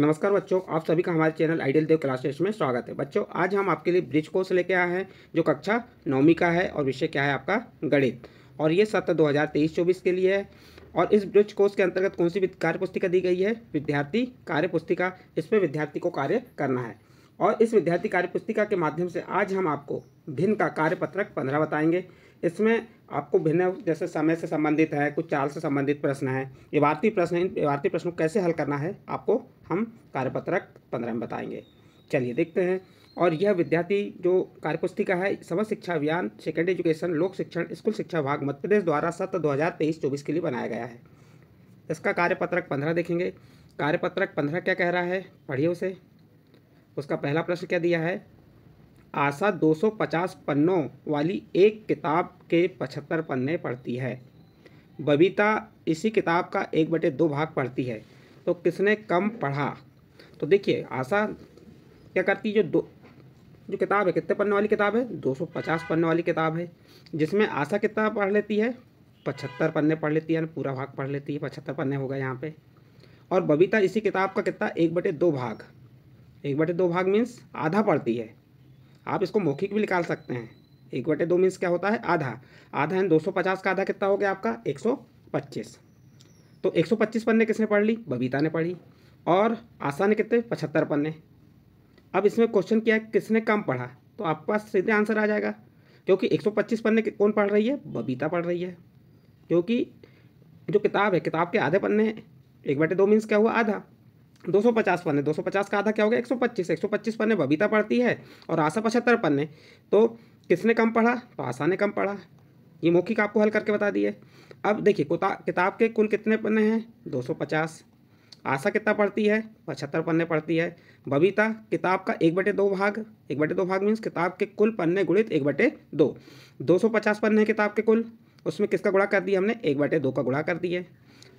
नमस्कार बच्चों आप सभी का हमारे चैनल आइडियल देव क्लासेस में स्वागत है बच्चों आज हम आपके लिए ब्रिज कोर्स लेके आए हैं जो कक्षा नौवीं का है और विषय क्या है आपका गणित और ये सत्र 2023-24 के लिए है और इस ब्रिज कोर्स के अंतर्गत कौन सी कार्य पुस्तिका दी गई है विद्यार्थी कार्य पुस्तिका इसमें विद्यार्थी को कार्य करना है और इस विद्यार्थी कार्य पुस्तिका के माध्यम से आज हम आपको भिन्न का कार्य पत्रक पंद्रह बताएंगे इसमें आपको भिन्न जैसे समय से संबंधित है कुछ चाल से संबंधित प्रश्न है ये प्रश्न इन भारतीय प्रश्नों को कैसे हल करना है आपको हम कार्यपत्रक पंद्रह में बताएंगे चलिए देखते हैं और यह विद्यार्थी जो कार्यपुस्तिका है समस्त शिक्षा अभियान सेकेंड एजुकेशन लोक शिक्षण स्कूल शिक्षा विभाग मध्य प्रदेश द्वारा सत्र दो हज़ार तेईस चौबीस के लिए बनाया गया है इसका कार्यपत्रक पंद्रह देखेंगे कार्यपत्रक पंद्रह क्या कह रहा है पढ़िए उसे उसका पहला प्रश्न क्या दिया है आशा 250 पन्नों वाली एक किताब के 75 पन्ने पढ़ती है बबीता इसी किताब का एक बटे दो भाग पढ़ती है तो किसने कम पढ़ा तो देखिए आशा क्या करती है जो दो जो किताब है कितने पढ़ने वाली किताब है 250 पढ़ने वाली किताब है जिसमें आशा कितना पढ़ लेती है पचहत्तर पन्ने पढ़ लेती है पूरा भाग पढ़ लेती है पचहत्तर पन्ने होगा यहाँ पे और बबीता इसी किताब का कितना एक बटे दो भाग एक बटे दो भाग मीन्स आधा पढ़ती है आप इसको मौखिक भी निकाल सकते हैं एक बटे दो मीन्स क्या होता है आधा आधा है दो सौ पचास का आधा कितना हो गया आपका एक सौ पच्चीस तो 125 पन्ने किसने पढ़ ली बबीता ने पढ़ी और आशा ने कितने पचहत्तर पन्ने अब इसमें क्वेश्चन किया किसने कम पढ़ा तो आपके पास सीधे आंसर आ जाएगा क्योंकि 125 पन्ने कौन पढ़ रही है बबीता पढ़ रही है क्योंकि जो किताब है किताब के आधे पन्ने एक बटे दो मीन्स क्या हुआ आधा 250 पन्ने 250 का आधा क्या हो गया 125 125 पन्ने बबीता पढ़ती है और आशा पचहत्तर पन्ने तो किसने कम पढ़ा तो आशा ने कम पढ़ा ये मौखिक आपको हल करके बता दिए अब देखिए किताब के कुल कितने पन्ने हैं 250 आशा कितना पढ़ती है पचहत्तर पन्ने पढ़ती है बबीता किताब का एक बटे दो भाग एक बटे दो भाग मीन्स किताब के कुल पन्ने गुणित एक बटे दो दो सौ पचास पन्ने हैं किताब के कुल उसमें किसका गुणा कर दिया हमने एक बटे दो का गुणा कर दिया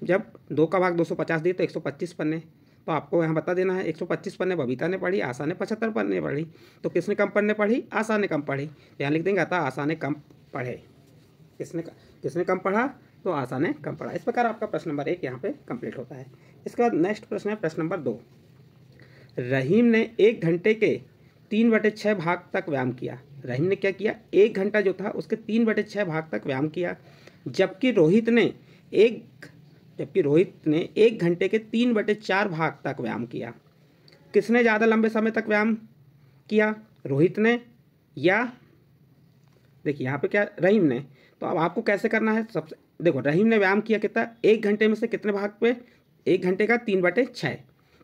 जब दो का भाग दो सौ पचास दिए तो एक सौ पच्चीस पन्ने तो आपको यहाँ बता देना है एक सौ पच्चीस पन्ने बबीता ने पढ़ी आशा ने पचहत्तर पन्ने पढ़ी तो किसने कम पन्ने पढ़ी आशा ने कम पढ़ी यहाँ लिख देंगे आता आशा ने कम पढ़े किसने किसने कम पढ़ा तो आसान है कम पड़ा इस प्रकार आपका प्रश्न नंबर एक यहाँ पे कंप्लीट होता है इसके बाद नेक्स्ट प्रश्न है प्रश्न नंबर दो रहीम ने एक घंटे के तीन बटे छः भाग तक व्यायाम किया रहीम ने क्या किया एक घंटा जो था उसके तीन बटे छः भाग तक व्यायाम किया जबकि रोहित ने एक जबकि रोहित ने एक घंटे के तीन बटे चार भाग तक व्यायाम किया किसने ज़्यादा लंबे समय तक व्यायाम किया रोहित ने या देखिए यहाँ पे क्या रहीम ने तो अब आपको कैसे करना है सबसे देखो रहीम ने व्यायाम किया कितना एक घंटे में से कितने भाग पे एक घंटे का तीन बटे छः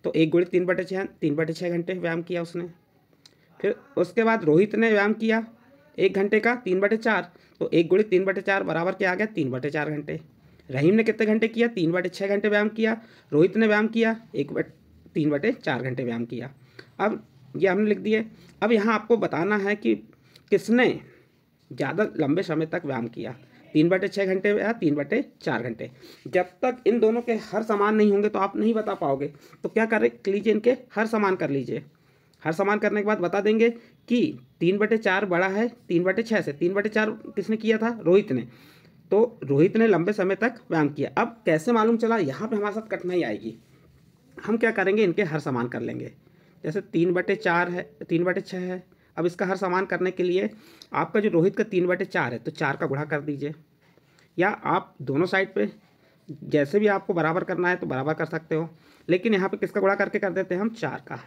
तो एक गुड़े तीन बटे छः तीन बटे छः घंटे व्यायाम किया उसने फिर उसके बाद रोहित ने व्यायाम किया एक घंटे का तीन बटे चार तो एक गुड़े तीन बटे चार बराबर क्या आ गया तीन बटे चार घंटे रहीम ने कितने घंटे किया तीन बटे छः घंटे व्यायाम किया रोहित ने व्यायाम किया एक बट तीन बटे चार घंटे व्यायाम किया अब ये हमने लिख दिए अब यहाँ आपको बताना है कि किसने ज़्यादा लंबे समय तक व्यायाम किया तीन बटे छः घंटे या तीन बटे चार घंटे जब तक इन दोनों के हर समान नहीं होंगे तो आप नहीं बता पाओगे तो क्या कर लीजिए इनके हर समान कर लीजिए हर समान करने के बाद बता देंगे कि तीन बटे चार बड़ा है तीन बटे छः से तीन बटे चार किसने किया था रोहित ने तो रोहित ने लंबे समय तक व्यायाम किया अब कैसे मालूम चला यहाँ पर हमारे साथ कठिनाई आएगी हम क्या करेंगे इनके हर समान कर लेंगे जैसे तीन बटे चार है तीन बटे छः है अब इसका हर समान करने के लिए आपका जो रोहित का तीन बटे चार है तो चार का गुणा कर दीजिए या आप दोनों साइड पे जैसे भी आपको बराबर करना है तो बराबर कर सकते हो लेकिन यहाँ पे किसका गुणा करके कर देते हैं हम चार का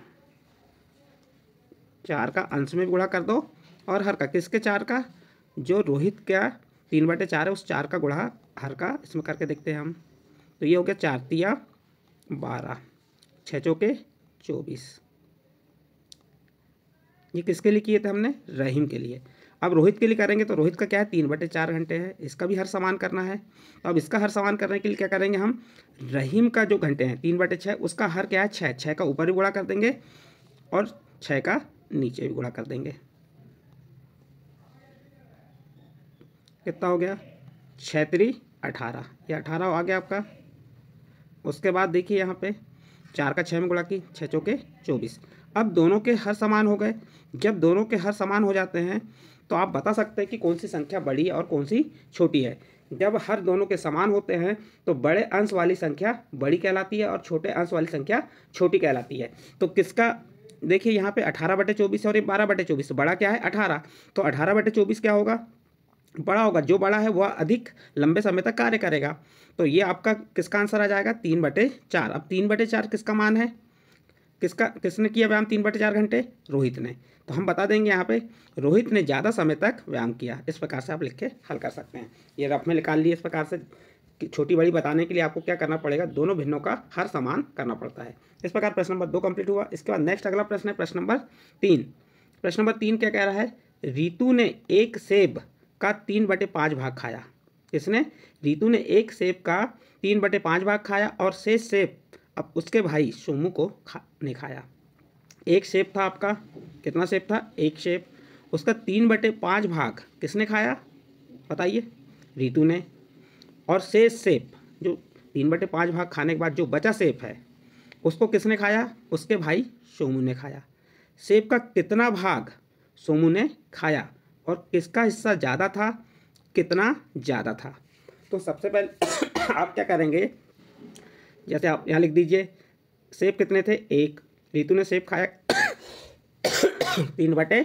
चार का अंश में गुणा कर दो और हर का किसके चार का जो रोहित का तीन बटे चार है उस चार का गुणा हर का इसमें करके देखते हैं हम तो ये हो गया चार तिया बारह छः चौके चौबीस ये किसके लिए किए थे हमने रहीम के लिए अब रोहित के लिए करेंगे तो रोहित का क्या है तीन बटे चार घंटे है इसका भी हर समान करना है तो अब इसका हर समान करने के लिए क्या करेंगे हम रहीम का जो घंटे हैं तीन बटे छः उसका हर क्या है छः छः का ऊपर भी गुणा कर देंगे और छः का नीचे भी गुणा कर देंगे कितना हो गया छत्री अठारह ये अठारह आ गया आपका उसके बाद देखिए यहाँ पे चार का छः में गुणा की छः चौके चौबीस अब दोनों के हर समान हो गए जब दोनों के हर समान हो जाते हैं तो आप बता सकते हैं कि कौन सी संख्या बड़ी और कौन सी छोटी है जब हर दोनों के समान होते हैं तो बड़े अंश वाली संख्या बड़ी कहलाती है और छोटे अंश वाली संख्या छोटी कहलाती है तो किसका देखिए यहाँ पे अठारह बटे चौबीस और ये बारह बटे चौबीस बड़ा क्या है अठारह तो अठारह बटे चौबीस क्या होगा बड़ा होगा जो बड़ा है वह अधिक लंबे समय तक कार्य करेगा तो ये आपका किसका आंसर आ जाएगा तीन बटे चार अब तीन बटे चार किसका मान है किसका किसने किया व्यायाम तीन बटे चार घंटे रोहित ने तो हम बता देंगे यहाँ पे रोहित ने ज़्यादा समय तक व्यायाम किया इस प्रकार से आप लिख के हल कर सकते हैं ये रफ में निकाल लिए इस प्रकार से छोटी बड़ी बताने के लिए आपको क्या करना पड़ेगा दोनों भिन्नों का हर समान करना पड़ता है इस प्रकार प्रश्न नंबर दो कंप्लीट हुआ इसके बाद नेक्स्ट अगला प्रश्न है प्रश्न नंबर तीन प्रश्न नंबर तीन क्या कह रहा है रीतु ने एक सेब का तीन बटे पाँच भाग खाया इसने रितु ने एक सेब का तीन बटे पाँच भाग खाया और शेष सेब अब उसके भाई सोमू को खा ने खाया एक शेप था आपका कितना शेप था एक शेप उसका तीन बटे पाँच भाग किसने खाया बताइए रितु ने और शेष सेप जो तीन बटे पाँच भाग खाने के बाद जो बचा सेप है उसको किसने खाया उसके भाई सोमू ने खाया सेब का कितना भाग सोमू ने खाया और किसका हिस्सा ज़्यादा था कितना ज़्यादा था तो सबसे पहले आप क्या करेंगे जैसे आप यहाँ लिख दीजिए सेब कितने थे एक रितु ने सेब खाया तीन बटे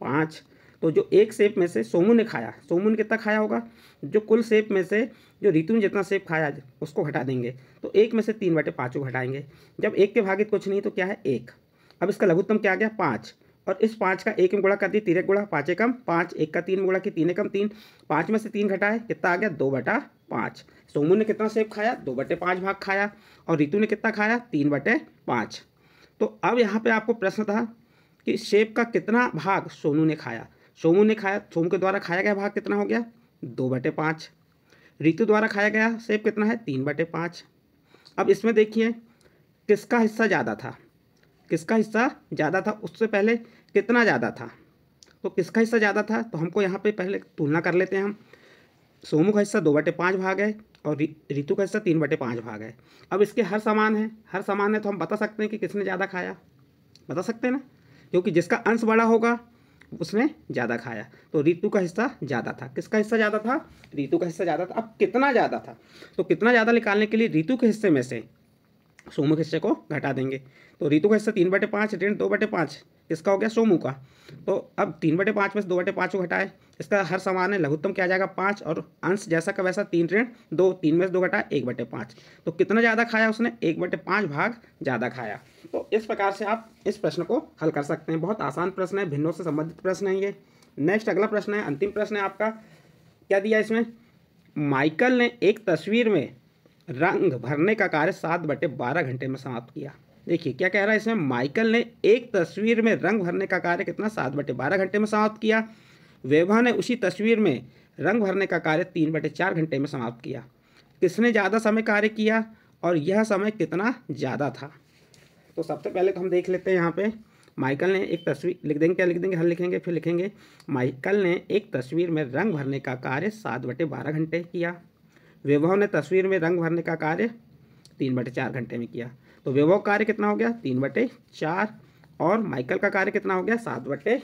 पाँच तो जो एक सेब में से सोमू ने खाया सोमू ने कितना खाया होगा जो कुल सेब में से जो रितु ने जितना सेब खाया उसको घटा देंगे तो एक में से तीन बटे पाँच को घटाएंगे जब एक के भागित कुछ नहीं तो क्या है एक अब इसका लघुत्तम क्या आ गया पाँच और इस पाँच का एक में गुणा कर दिए तीन गुणा पाँच एकम पाँच एक का तीन में गुणा की तीन एकम तीन पाँच में से तीन घटाए कितना आ गया दो बटा पाँच सोमू ने कितना सेब खाया दो बटे पाँच भाग खाया और रितु ने कितना खाया तीन बटे पाँच तो अब यहाँ पे आपको प्रश्न था कि सेब का कितना भाग सोनू ने खाया सोमू ने खाया सोमू के द्वारा खाया गया भाग कितना हो गया दो बटे पाँच रितु द्वारा खाया गया सेब कितना है तीन बटे पाँच अब इसमें देखिए किसका हिस्सा ज़्यादा था किसका हिस्सा ज़्यादा था उससे पहले कितना ज़्यादा था तो किसका हिस्सा ज़्यादा था तो हमको यहाँ पे पहले तुलना कर लेते हैं हम सोमू का हिस्सा दो बटे पाँच भाग है और ऋतु का हिस्सा तीन बटे पाँच भाग है अब इसके हर समान है हर समान है तो हम बता सकते हैं कि किसने ज़्यादा खाया बता सकते हैं ना क्योंकि जिसका अंश बड़ा होगा उसने ज़्यादा खाया तो ऋतु का हिस्सा ज़्यादा था किसका हिस्सा ज़्यादा था ऋतु का हिस्सा ज़्यादा था अब कितना ज़्यादा था तो कितना ज़्यादा निकालने के लिए ऋतु के हिस्से में से सोमू के हिस्से को घटा देंगे तो ऋतु का हिस्सा तीन बटे पाँच ऋण दो बटे पाँच किसका हो गया सोमू का तो अब तीन बटे पाँच में से दो बटे पाँच को घटाए इसका हर समान है लघुत्तम क्या जाएगा पाँच और अंश जैसा का वैसा तीन ऋण दो तीन में से दो घटाए एक बटे पाँच तो कितना ज़्यादा खाया उसने एक बटे पाँच भाग ज़्यादा खाया तो इस प्रकार से आप इस प्रश्न को हल कर सकते हैं बहुत आसान प्रश्न है भिन्नों से संबंधित प्रश्न है ये नेक्स्ट अगला प्रश्न है अंतिम प्रश्न है आपका क्या दिया इसमें माइकल ने एक तस्वीर में रंग भरने का कार्य सात बटे बारह घंटे में समाप्त किया देखिए क्या कह रहा है इसमें माइकल ने एक तस्वीर में रंग भरने का कार्य कितना सात बटे बारह घंटे में समाप्त किया वेभा ने उसी तस्वीर में रंग भरने का कार्य तीन बटे चार घंटे में समाप्त किया किसने ज़्यादा समय कार्य किया और यह समय कितना ज़्यादा था तो सबसे पहले तो हम देख लेते हैं यहाँ पे माइकल ने एक तस्वीर लिख देंगे क्या लिख देंगे हल लिखेंगे फिर लिखेंगे माइकल ने एक तस्वीर में रंग भरने का कार्य सात बटे बारह घंटे किया वैभव ने तस्वीर में रंग भरने का कार्य तीन बटे चार घंटे में किया तो वैभव कार्य कितना हो गया तीन बटे चार और माइकल का कार्य कितना हो गया सात बटे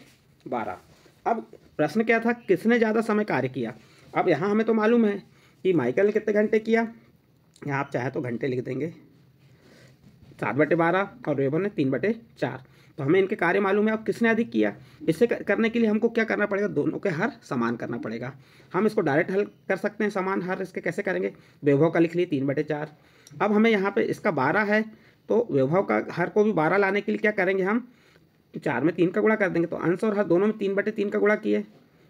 बारह अब प्रश्न क्या था किसने ज़्यादा समय कार्य किया अब यहाँ हमें तो मालूम है कि माइकल ने कितने घंटे किया यहाँ आप चाहे तो घंटे लिख देंगे सात बटे बारह और रेबन ने तीन बटे चार तो हमें इनके कार्य मालूम है अब किसने अधिक किया इससे करने के लिए हमको क्या करना पड़ेगा दोनों के हर समान करना पड़ेगा हम इसको डायरेक्ट हल कर सकते हैं समान हर इसके कैसे करेंगे वैभव का लिख लिए तीन बटे चार अब हमें यहाँ पे इसका बारह है तो वैभव का हर को भी बारह लाने के लिए क्या करेंगे हम तो चार में तीन का गुणा कर देंगे तो अंश और हर दोनों में तीन बटे तीन का गुणा किए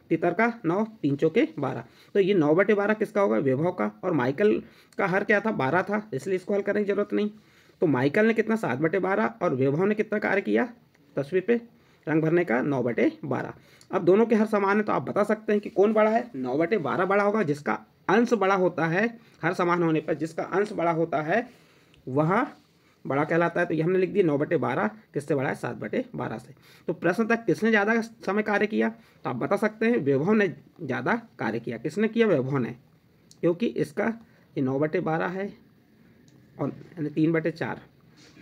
तितर का नौ तीन चौके बारह तो ये नौ बटे बारह किसका होगा वैभव का और माइकल का हर क्या था बारह था इसलिए इसको हल करने की जरूरत नहीं तो माइकल ने कितना सात बटे बारह और वैभव ने कितना कार्य किया तस्वीर पे रंग भरने का नौ बटे बारह अब दोनों के हर समान है तो आप बता सकते हैं कि कौन बड़ा है नौ बटे बारह बड़ा होगा जिसका अंश बड़ा होता है हर समान होने पर जिसका अंश बड़ा होता है वह बड़ा कहलाता है तो ये हमने लिख दिया नौ बटे बारह किससे बड़ा है सात बटे बारह से तो प्रश्न तक किसने ज़्यादा समय कार्य किया तो आप बता सकते हैं वैभव ने ज़्यादा कार्य किया किसने किया वैभव ने क्योंकि इसका ये नौ बटे बारह है और यानी तीन बटे चार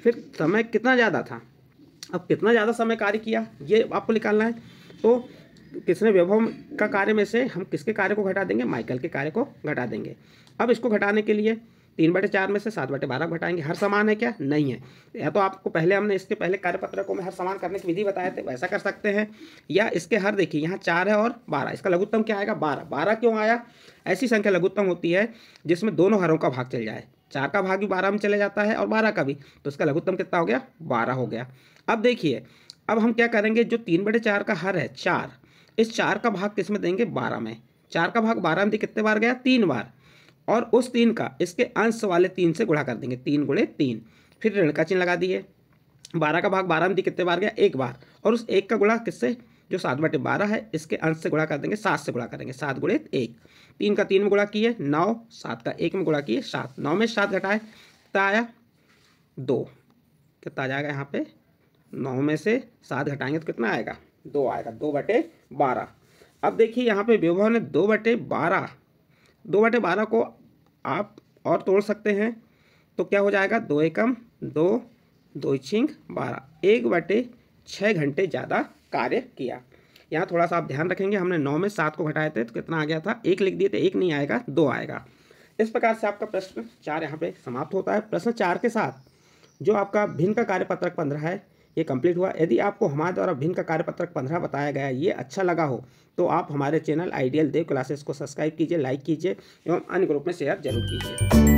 फिर समय कितना ज़्यादा था अब कितना ज़्यादा समय कार्य किया ये आपको निकालना है तो किसने वैभव का कार्य में से हम किसके कार्य को घटा देंगे माइकल के कार्य को घटा देंगे अब इसको घटाने के लिए तीन बटे चार में से सात बटे बारह घटाएंगे हर समान है क्या नहीं है या तो आपको पहले हमने इसके पहले कार्यपत्रकों में हर समान करने की विधि बताए थे वैसा कर सकते हैं या इसके हर देखिए यहाँ चार है और बारह इसका लघुत्तम क्या आएगा बारह बारह क्यों आया ऐसी संख्या लघुत्तम होती है जिसमें दोनों हरों का भाग चल जाए चार का भाग भी बारह में चले जाता है और बारह का भी तो इसका लघुत्तम कितना हो गया बारह हो गया अब देखिए अब हम क्या करेंगे जो तीन बटे चार का हर है चार इस चार का भाग किस में देंगे बारह में चार का भाग बारह में कितने बार गया तीन बार और उस तीन का इसके अंश वाले तीन से गुणा कर देंगे तीन गुणे तीन फिर ऋण का चिन्ह लगा दिए बारह का भाग बारह में दी कितने बार गया एक बार और उस एक का गुणा किससे जो सात बटे बारह है इसके अंश से गुणा कर देंगे सात से गुणा करेंगे सात गुणे एक तीन का तीन में गुणा किए नौ सात का एक में गुणा किए सात नौ में सात घटाए कितना आया दो कितना आ जाएगा यहाँ पे नौ में से सात घटाएंगे तो कितना आएगा दो आएगा दो बटे बारह अब देखिए यहाँ पे विभव ने दो बटे बारह दो बटे बारह को आप और तोड़ सकते हैं तो क्या हो जाएगा दो एकम दो दो छिंग बारह एक बटे छः घंटे ज़्यादा कार्य किया यहाँ थोड़ा सा आप ध्यान रखेंगे हमने नौ में सात को घटाए थे तो कितना आ गया था एक लिख दिए थे एक नहीं आएगा दो आएगा इस प्रकार से आपका प्रश्न चार यहाँ पे समाप्त होता है प्रश्न चार के साथ जो आपका भिन्न का कार्यपत्रक पंद्रह है ये कंप्लीट हुआ यदि आपको हमारे द्वारा भिन्न का कार्यपत्रक पंद्रह बताया गया ये अच्छा लगा हो तो आप हमारे चैनल आइडियल देव क्लासेस को सब्सक्राइब कीजिए लाइक कीजिए एवं अन्य ग्रुप में शेयर जरूर कीजिए